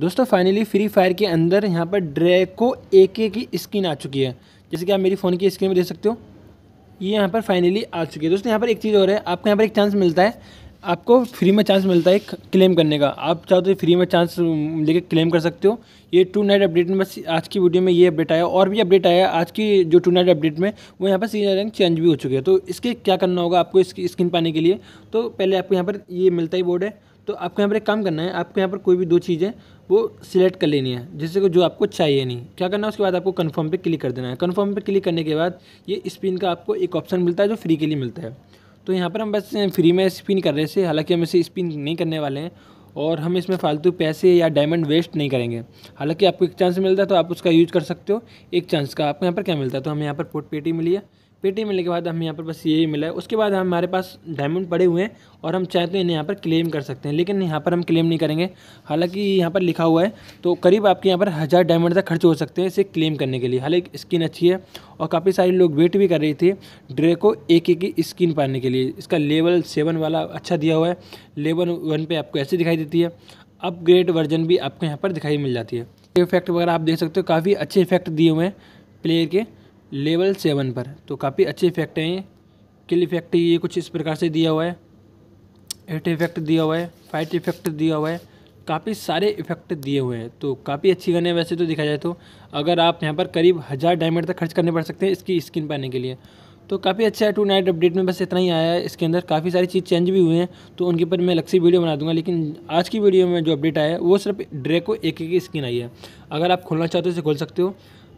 दोस्तों finally free fire के अंदर यहाँ पर को ए के की स्किन आ चुकी है जैसे कि आप मेरी फ़ोन की स्क्रीन में देख सकते हो ये यहाँ पर फाइनली आ चुकी है दोस्तों यहाँ पर एक चीज़ और है आपको यहाँ पर एक चांस मिलता है आपको फ्री में चांस मिलता है क्लेम करने का आप चाहो तो फ्री में चांस लेके क्लेम कर सकते हो ये टू नाइट अपडेट में बस आज की वीडियो में ये अपडेट आया और भी अपडेट आया आज की जो टू नाइट अपडेट में वो यहाँ पर सीनियर रैंक चेंज भी हो चुके हैं तो इसके क्या करना होगा आपको इसकी स्किन पाने के लिए तो पहले आपको यहाँ पर ये मिलता ही बोर्ड है तो आपको यहाँ पर एक काम करना है आपको यहाँ पर कोई भी दो चीज़ें वो सिलेक्ट कर लेनी है जैसे कि जो आपको चाहिए नहीं क्या करना है उसके बाद आपको कन्फर्म पर क्लिक कर देना है कन्फर्म पर क्लिक करने के बाद ये स्पिन का आपको एक ऑप्शन मिलता है जो फ्री के लिए मिलता है तो यहाँ पर हम बस फ्री में स्पिन कर रहे थे हालाँकि हम इसे स्पिन नहीं करने वाले हैं और हम इसमें फालतू पैसे या डायमंड वेस्ट नहीं करेंगे हालांकि आपको एक चांस मिलता है तो आप उसका यूज कर सकते हो एक चांस का आपको यहाँ पर क्या मिलता है तो हमें यहाँ पर पोर्ट पेटी मिली है पेटी मिलने के बाद हमें यहाँ पर बस यही मिला है उसके बाद हमारे पास डायमंड पड़े हुए हैं और हम चाहते हैं तो इन्हें यहाँ पर क्लेम कर सकते हैं लेकिन यहाँ पर हम क्लेम नहीं करेंगे हालांकि यहाँ पर लिखा हुआ है तो करीब आपके यहाँ पर हज़ार डायमंड तक खर्च हो सकते हैं इसे क्लेम करने के लिए हालांकि स्किन अच्छी है और काफ़ी सारे लोग वेट भी कर रहे थे ड्रे को एक एक स्किन पाने के लिए इसका लेवल सेवन वाला अच्छा दिया हुआ है लेवल वन पर आपको ऐसी दिखाई देती है अपग्रेड वर्जन भी आपको यहाँ पर दिखाई मिल जाती है इफेक्ट वगैरह आप देख सकते हो काफ़ी अच्छे इफेक्ट दिए हुए हैं प्लेयर के लेवल सेवन पर तो काफ़ी अच्छे इफेक्ट हैं ये किल इफेक्ट ये कुछ इस प्रकार से दिया हुआ है हिट इफेक्ट दिया हुआ है फाइट इफेक्ट दिया हुआ है काफ़ी सारे इफेक्ट दिए हुए हैं तो काफ़ी अच्छी गन है वैसे तो देखा जाए तो अगर आप यहाँ पर करीब हज़ार डायमंड तक खर्च करने पड़ सकते हैं इसकी स्किन पाने के लिए तो काफ़ी अच्छा है टू नाइट अपडेट में बस इतना ही आया है इसके अंदर काफ़ी सारी चीज़ चेंज भी हुए हैं तो उनके ऊपर मैं अलग से वीडियो बना दूंगा लेकिन आज की वीडियो में जो अपडेट आया है वो सिर्फ ड्रेको एक एक स्किन आई है अगर आप खोलना चाहते हो इसे खोल सकते हो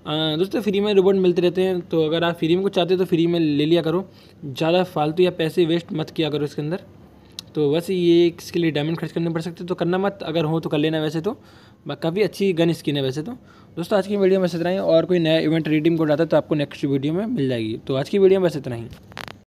दोस्तों फ्री में रोबोट मिलते रहते हैं तो अगर आप फ्री में कुछ चाहते हो तो फ्री में ले लिया करो ज़्यादा फालतू या पैसे वेस्ट मत किया करो इसके अंदर तो वैसे ये इसके लिए डायमंड खर्च करने पड़ सकते तो करना मत अगर हो तो कर लेना वैसे तो काफ़ी अच्छी गन स्किन है वैसे तो दोस्तों आज की वीडियो में बस इतना ही और कोई नया इवेंट रिडीम कोड आता है तो आपको नेक्स्ट वीडियो में मिल जाएगी तो आज की वीडियो में बस इतना ही